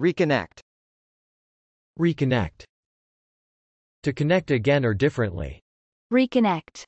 Reconnect. Reconnect. To connect again or differently. Reconnect.